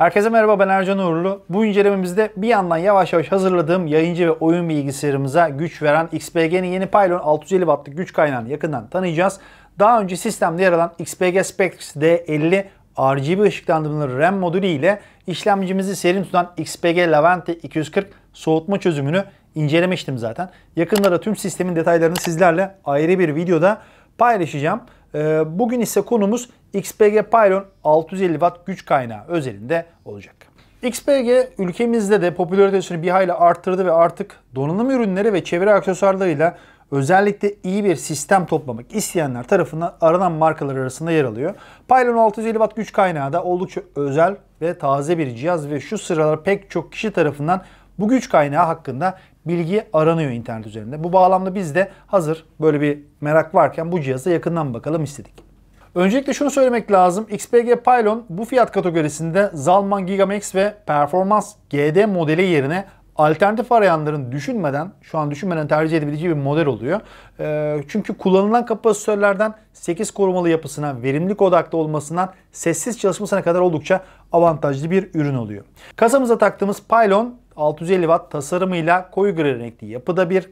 Herkese merhaba ben Ercan Uğurlu. Bu incelememizde bir yandan yavaş yavaş hazırladığım yayıncı ve oyun bilgisayarımıza güç veren XPG'nin yeni Pylon 650 Watt'lık güç kaynağını yakından tanıyacağız. Daha önce sistemde yer alan XPG Spectrix D50 RGB ışıklandırmalı RAM modülü ile işlemcimizi serin tutan XPG Lavente 240 soğutma çözümünü incelemiştim zaten. Yakınlara tüm sistemin detaylarını sizlerle ayrı bir videoda paylaşacağım. Ee, bugün ise konumuz XPG Pylon 650 Watt güç kaynağı özelinde olacak. XPG ülkemizde de popülaritesini bir hayli arttırdı ve artık donanım ürünleri ve çeviri aksesuarlarıyla özellikle iyi bir sistem toplamak isteyenler tarafından aranan markalar arasında yer alıyor. Pylon 650 Watt güç kaynağı da oldukça özel ve taze bir cihaz ve şu sıralar pek çok kişi tarafından bu güç kaynağı hakkında bilgi aranıyor internet üzerinde. Bu bağlamda biz de hazır böyle bir merak varken bu cihaza yakından bakalım istedik. Öncelikle şunu söylemek lazım. XPG Pylon bu fiyat kategorisinde Zalman Gigamax ve Performans GD modeli yerine alternatif arayanların düşünmeden, şu an düşünmeden tercih edebileceği bir model oluyor. E, çünkü kullanılan kapasitörlerden 8 korumalı yapısına, verimlilik odaklı olmasından sessiz çalışmasına kadar oldukça avantajlı bir ürün oluyor. Kasamıza taktığımız Pylon 650 Watt tasarımıyla koyu gri renkli yapıda bir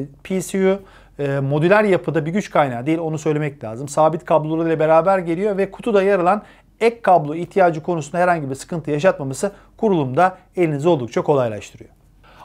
e, PCU. E, modüler yapıda bir güç kaynağı değil onu söylemek lazım. Sabit kabloları ile beraber geliyor ve kutuda yer alan ek kablo ihtiyacı konusunda herhangi bir sıkıntı yaşatmaması kurulumda elinizi oldukça kolaylaştırıyor.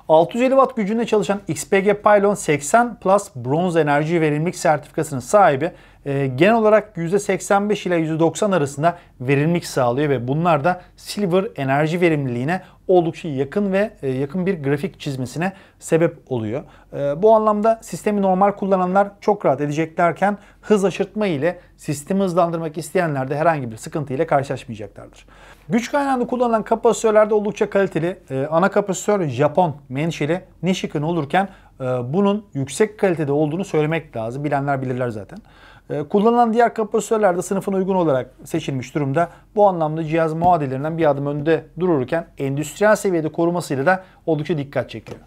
650 Watt gücünde çalışan XPG Pylon 80 Plus Bronze enerji verimlilik sertifikasının sahibi ee, genel olarak %85 ile %90 arasında verimlilik sağlıyor ve bunlar da silver enerji verimliliğine oldukça yakın ve e, yakın bir grafik çizmesine sebep oluyor. Ee, bu anlamda sistemi normal kullananlar çok rahat edeceklerken hız aşırtma ile sistemi hızlandırmak isteyenler de herhangi bir sıkıntı ile karşılaşmayacaklardır. Güç kaynağında kullanılan kapasitörler de oldukça kaliteli. Ee, ana kapasitör Japon menşeli Nishikun olurken e, bunun yüksek kalitede olduğunu söylemek lazım. Bilenler bilirler zaten. Ee, kullanılan diğer kapasitörler de sınıfına uygun olarak seçilmiş durumda. Bu anlamda cihaz muadillerinden bir adım önde dururken endüstriyel seviyede korumasıyla da oldukça dikkat çekiyor.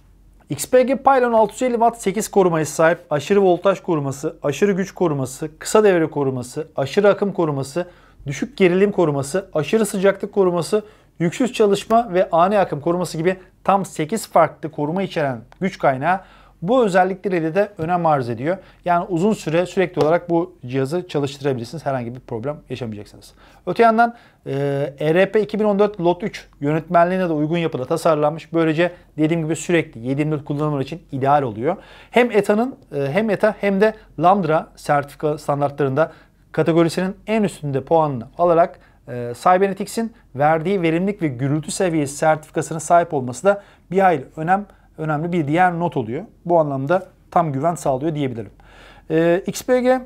XPG Pylon 650 Watt 8 korumaya sahip aşırı voltaj koruması, aşırı güç koruması, kısa devre koruması, aşırı akım koruması, düşük gerilim koruması, aşırı sıcaklık koruması, yüksüz çalışma ve ani akım koruması gibi tam 8 farklı koruma içeren güç kaynağı bu özellikleriyle de önem arz ediyor. Yani uzun süre sürekli olarak bu cihazı çalıştırabilirsiniz. Herhangi bir problem yaşamayacaksınız. Öte yandan e, ERP 2014 Lot 3 yönetmenliğine de uygun yapıda tasarlanmış. Böylece dediğim gibi sürekli 7.24 kullanımlar için ideal oluyor. Hem ETA'nın e, hem ETA hem de Lambda sertifika standartlarında kategorisinin en üstünde puanını alarak e, Cybernetics'in verdiği verimlilik ve gürültü seviyesi sertifikasına sahip olması da bir hayli önem önemli bir diğer not oluyor. Bu anlamda tam güven sağlıyor diyebilirim. Ee, e, XPG e,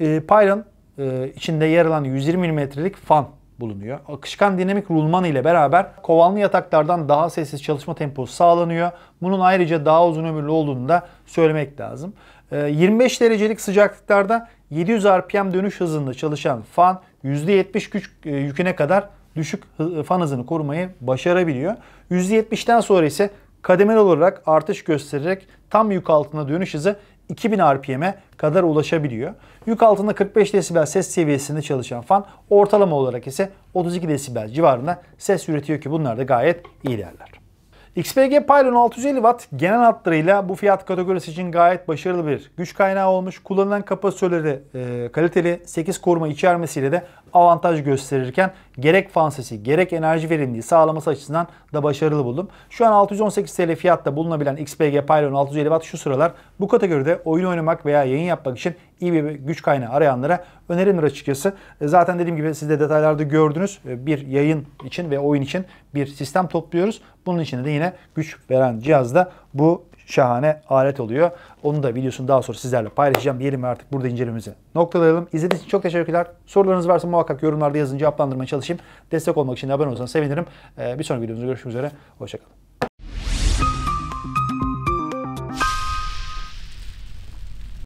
Pyron e, içinde yer alan 120 mm'lik fan bulunuyor. Akışkan dinamik rulman ile beraber kovanlı yataklardan daha sessiz çalışma temposu sağlanıyor. Bunun ayrıca daha uzun ömürlü olduğunu da söylemek lazım. 25 ee, derecelik sıcaklıklarda 700 RPM dönüş hızında çalışan fan %70 güç e, yüküne kadar düşük fan hızını korumayı başarabiliyor. %70'den sonra ise kademeli olarak artış göstererek tam yük altına dönüş hızı 2000 RPM'e kadar ulaşabiliyor. Yük altında 45 desibel ses seviyesinde çalışan fan ortalama olarak ise 32 desibel civarında ses üretiyor ki bunlar da gayet iyi değerler. XPG Pylon 650 Watt genel hatlarıyla bu fiyat kategorisi için gayet başarılı bir güç kaynağı olmuş. Kullanılan kapasitörleri e, kaliteli 8 koruma içermesiyle de avantaj gösterirken gerek fan sesi gerek enerji verimliliği sağlaması açısından da başarılı buldum. Şu an 618 TL fiyatta bulunabilen XPG Pylon 650 Watt şu sıralar bu kategoride oyun oynamak veya yayın yapmak için iyi bir güç kaynağı arayanlara önerimdir açıkçası. E, zaten dediğim gibi siz de detaylarda gördünüz. E, bir yayın için ve oyun için bir sistem topluyoruz. Bunun için de yine güç veren cihaz da bu şahane alet oluyor. Onu da videosunu daha sonra sizlerle paylaşacağım diyelim artık burada incelememizi noktalayalım. İzlediğiniz için çok teşekkürler. Sorularınız varsa muhakkak yorumlarda yazın cevaplandırmaya çalışayım. Destek olmak için de abone olursanız sevinirim. E, bir sonraki videomuzda görüşmek üzere. Hoşçakalın.